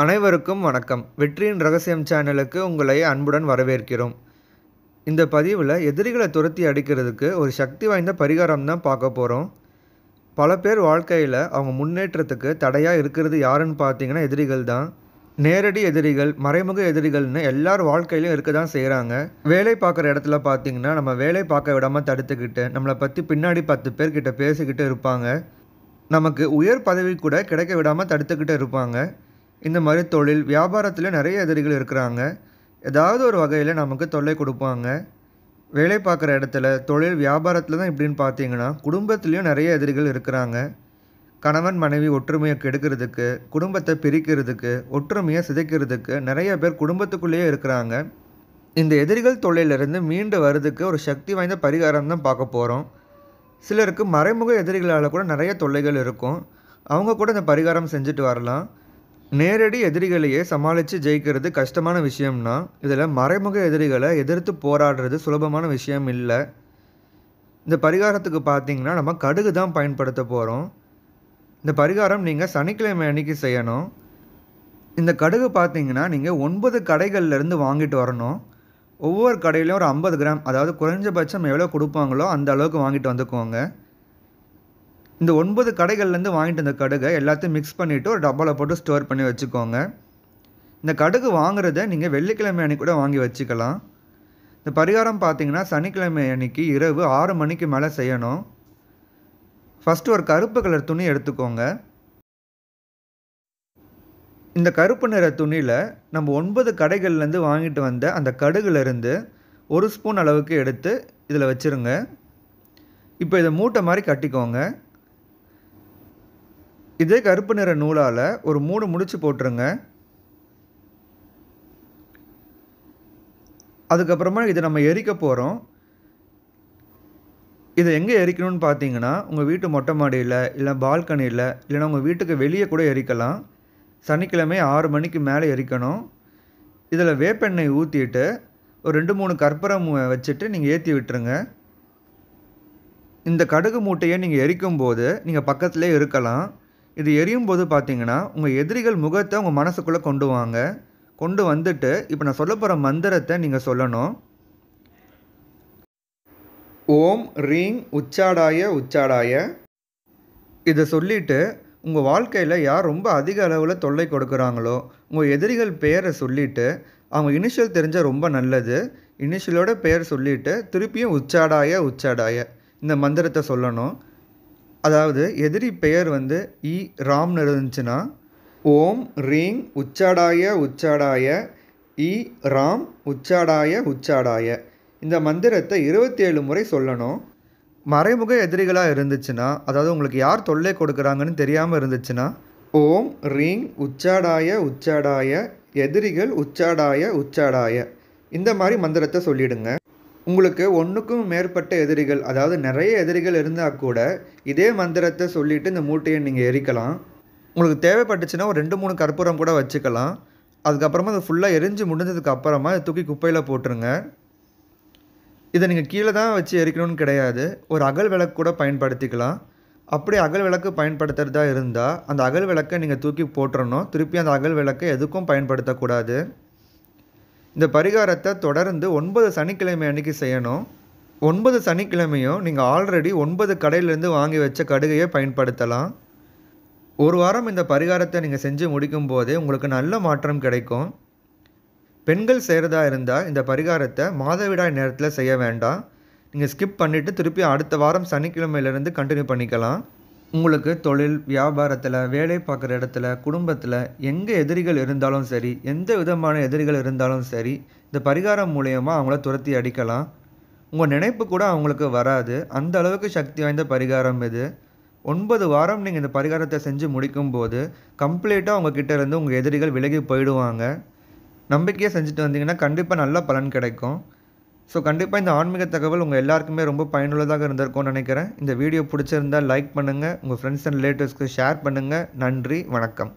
அனைவருக்கும் வணக்கம் வெற்றியின் ரகசியம் சேனலுக்கு உங்களை அன்புடன் வரவேற்கிறோம் இந்த பதிவில் எதிரிகளை துரத்தி அடிக்கிறதுக்கு ஒரு சக்தி வாய்ந்த பரிகாரம் தான் பார்க்க போகிறோம் பல பேர் வாழ்க்கையில் அவங்க முன்னேற்றத்துக்கு தடையாக இருக்கிறது யாருன்னு பார்த்தீங்கன்னா எதிரிகள் தான் நேரடி எதிரிகள் மறைமுக எதிரிகள்னு எல்லார் வாழ்க்கையிலும் இருக்க தான் செய்கிறாங்க வேலை பார்க்குற இடத்துல பார்த்தீங்கன்னா நம்ம வேலை பார்க்க விடாமல் தடுத்துக்கிட்டு நம்மளை பற்றி பின்னாடி பத்து பேர்கிட்ட பேசிக்கிட்டு இருப்பாங்க நமக்கு உயர் பதவி கூட கிடைக்க விடாமல் தடுத்துக்கிட்டு இருப்பாங்க இந்த மாதிரி தொழில் வியாபாரத்தில் நிறைய எதிரிகள் இருக்கிறாங்க ஏதாவது ஒரு வகையில் நமக்கு தொல்லை கொடுப்பாங்க வேலை பார்க்குற இடத்துல தொழில் வியாபாரத்தில் தான் இப்படின்னு பார்த்தீங்கன்னா குடும்பத்துலேயும் நிறைய எதிரிகள் இருக்கிறாங்க கணவன் மனைவி ஒற்றுமையை கெடுக்கிறதுக்கு குடும்பத்தை பிரிக்கிறதுக்கு ஒற்றுமையை சிதைக்கிறதுக்கு நிறைய பேர் குடும்பத்துக்குள்ளேயே இருக்கிறாங்க இந்த எதிரிகள் தொழிலிருந்து மீண்டு வர்றதுக்கு ஒரு சக்தி வாய்ந்த பரிகாரம் தான் பார்க்க போகிறோம் சிலருக்கு மறைமுக எதிரிகளால் கூட நிறைய தொல்லைகள் இருக்கும் அவங்க கூட இந்த பரிகாரம் செஞ்சுட்டு வரலாம் நேரடி எதிரிகளையே சமாளித்து ஜெயிக்கிறது கஷ்டமான விஷயம்னா இதில் மறைமுக எதிரிகளை எதிர்த்து போராடுறது சுலபமான விஷயம் இல்லை இந்த பரிகாரத்துக்கு பார்த்திங்கன்னா நம்ம கடுகு தான் பயன்படுத்த போகிறோம் இந்த பரிகாரம் நீங்கள் சனிக்கிழமை அன்னைக்கு செய்யணும் இந்த கடுகு பார்த்திங்கன்னா நீங்கள் ஒன்பது கடைகள்லேருந்து வாங்கிட்டு வரணும் ஒவ்வொரு கடையிலையும் ஒரு ஐம்பது கிராம் அதாவது குறைஞ்சபட்சம் எவ்வளோ கொடுப்பாங்களோ அந்த அளவுக்கு வாங்கிட்டு வந்துக்குவோங்க இந்த ஒன்பது கடைகள்லேருந்து வாங்கிட்டு இந்த கடுகை எல்லாத்தையும் மிக்ஸ் பண்ணிவிட்டு ஒரு டப்பாவில் போட்டு ஸ்டோர் பண்ணி வச்சுக்கோங்க இந்த கடுகு வாங்குறத நீங்கள் வெள்ளிக்கிழமை அன்னைக்கு கூட வாங்கி வச்சுக்கலாம் இந்த பரிகாரம் பார்த்தீங்கன்னா சனிக்கிழமை அன்னைக்கு இரவு ஆறு மணிக்கு மேலே செய்யணும் ஃபஸ்ட்டு ஒரு கருப்பு கலர் துணி எடுத்துக்கோங்க இந்த கருப்பு நிற துணியில் நம்ம ஒன்பது கடைகள்லேருந்து வாங்கிட்டு வந்த அந்த கடுகுலேருந்து ஒரு ஸ்பூன் அளவுக்கு எடுத்து இதில் வச்சுருங்க இப்போ இதை மூட்டை மாதிரி கட்டிக்கோங்க இதே கருப்பு நிற நூலால் ஒரு மூணு முடிச்சு போட்டுருங்க அதுக்கப்புறமா இதை நம்ம எரிக்க போகிறோம் இதை எங்கே எரிக்கணும்னு பார்த்தீங்கன்னா உங்கள் வீட்டு மொட்டை மாடியில் இல்லை பால்கனியில் இல்லைன்னா உங்கள் வீட்டுக்கு வெளியே கூட எரிக்கலாம் சனிக்கிழமை ஆறு மணிக்கு மேலே எரிக்கணும் இதில் வேப்பெண்ணெய் ஊற்றிட்டு ஒரு ரெண்டு மூணு கற்பூரம் வச்சுட்டு நீங்கள் ஏற்றி விட்டுருங்க இந்த கடுகு மூட்டையை நீங்கள் எரிக்கும் போது நீங்கள் பக்கத்துலேயே இருக்கலாம் இது எரியும் போது பார்த்தீங்கன்னா உங்கள் எதிரிகள் முகத்தை உங்கள் மனசுக்குள்ளே கொண்டு வாங்க கொண்டு வந்துட்டு இப்போ நான் சொல்ல போகிற மந்திரத்தை நீங்கள் சொல்லணும் ஓம் ரீங் உச்சாடாய உச்சாடாய இதை சொல்லிவிட்டு உங்கள் வாழ்க்கையில் யார் ரொம்ப அதிக அளவில் தொல்லை கொடுக்குறாங்களோ உங்கள் எதிரிகள் பெயரை சொல்லிவிட்டு அவங்க இனிஷியல் தெரிஞ்சால் ரொம்ப நல்லது இனிஷியலோட பெயர் சொல்லிவிட்டு திருப்பியும் உச்சாடாய உச்சாடாய இந்த மந்திரத்தை சொல்லணும் அதாவது எதிரி பெயர் வந்து இ ராம்னு இருந்துச்சுன்னா ஓம் ரீங் உச்சாடாய உச்சாடாய இ ராம் உச்சாடாய உச்சாடாய இந்த மந்திரத்தை இருபத்தி ஏழு முறை சொல்லணும் மறைமுக எதிரிகளாக இருந்துச்சுன்னா அதாவது உங்களுக்கு யார் தொல்லை கொடுக்குறாங்கன்னு தெரியாமல் இருந்துச்சுன்னா ஓம் ரீங் உச்சாடாய உச்சாடாய எதிரிகள் உச்சாடாய உச்சாடாய இந்த மாதிரி மந்திரத்தை சொல்லிடுங்க உங்களுக்கு ஒன்றுக்கும் மேற்பட்ட எதிரிகள் அதாவது நிறைய எதிரிகள் இருந்தால் கூட இதே மந்திரத்தை சொல்லிவிட்டு இந்த மூட்டையை நீங்கள் எரிக்கலாம் உங்களுக்கு தேவைப்பட்டுச்சுன்னா ஒரு ரெண்டு மூணு கற்பூரம் கூட வச்சுக்கலாம் அதுக்கப்புறமா அது ஃபுல்லாக எரிஞ்சு முடிஞ்சதுக்கு அப்புறமா அதை தூக்கி குப்பையில் போட்டுருங்க இதை நீங்கள் கீழே தான் வச்சு எரிக்கணும்னு கிடையாது ஒரு அகல் விளக்கு கூட பயன்படுத்திக்கலாம் அப்படி அகல் விளக்கு பயன்படுத்துகிறதா இருந்தால் அந்த அகல் விளக்கை நீங்கள் தூக்கி போட்டுறணும் திருப்பி அந்த அகல் விளக்கை எதுக்கும் பயன்படுத்தக்கூடாது இந்த பரிகாரத்தை தொடர்ந்து ஒன்பது சனிக்கிழமை அன்னைக்கு செய்யணும் ஒன்பது சனிக்கிழமையும் நீங்கள் ஆல்ரெடி ஒன்பது கடையிலேருந்து வாங்கி வச்ச கடுகையை பயன்படுத்தலாம் ஒரு வாரம் இந்த பரிகாரத்தை நீங்கள் செஞ்சு முடிக்கும் போதே உங்களுக்கு நல்ல மாற்றம் கிடைக்கும் பெண்கள் செய்கிறதா இருந்தால் இந்த பரிகாரத்தை மாதவிடாய் நேரத்தில் செய்ய வேண்டாம் நீங்கள் ஸ்கிப் பண்ணிவிட்டு திருப்பி அடுத்த வாரம் சனிக்கிழமையிலேருந்து கண்டினியூ பண்ணிக்கலாம் உங்களுக்கு தொழில் வியாபாரத்தில் வேலை பார்க்குற இடத்துல குடும்பத்தில் எங்கே எதிரிகள் இருந்தாலும் சரி எந்த விதமான எதிரிகள் இருந்தாலும் சரி இந்த பரிகாரம் மூலயமா அவங்கள துரத்தி அடிக்கலாம் உங்கள் நினைப்பு கூட அவங்களுக்கு வராது அந்த அளவுக்கு சக்தி வாய்ந்த பரிகாரம் இது ஒன்பது வாரம் நீங்கள் இந்த பரிகாரத்தை செஞ்சு முடிக்கும்போது கம்ப்ளீட்டாக உங்கள் இருந்து உங்கள் எதிரிகள் விலகி போயிடுவாங்க நம்பிக்கையாக செஞ்சுட்டு வந்தீங்கன்னா கண்டிப்பாக நல்ல பலன் கிடைக்கும் ஸோ கண்டிப்பாக இந்த ஆன்மீக தகவல் உங்கள் எல்லாருக்குமே ரொம்ப பயனுள்ளதாக இருந்திருக்கும்னு நினைக்கிறேன் இந்த வீடியோ பிடிச்சிருந்தால் லைக் பண்ணுங்கள் உங்கள் ஃப்ரெண்ட்ஸ் அண்ட் ரிலேட்டிவ்ஸ்க்கு ஷேர் பண்ணுங்கள் நன்றி வணக்கம்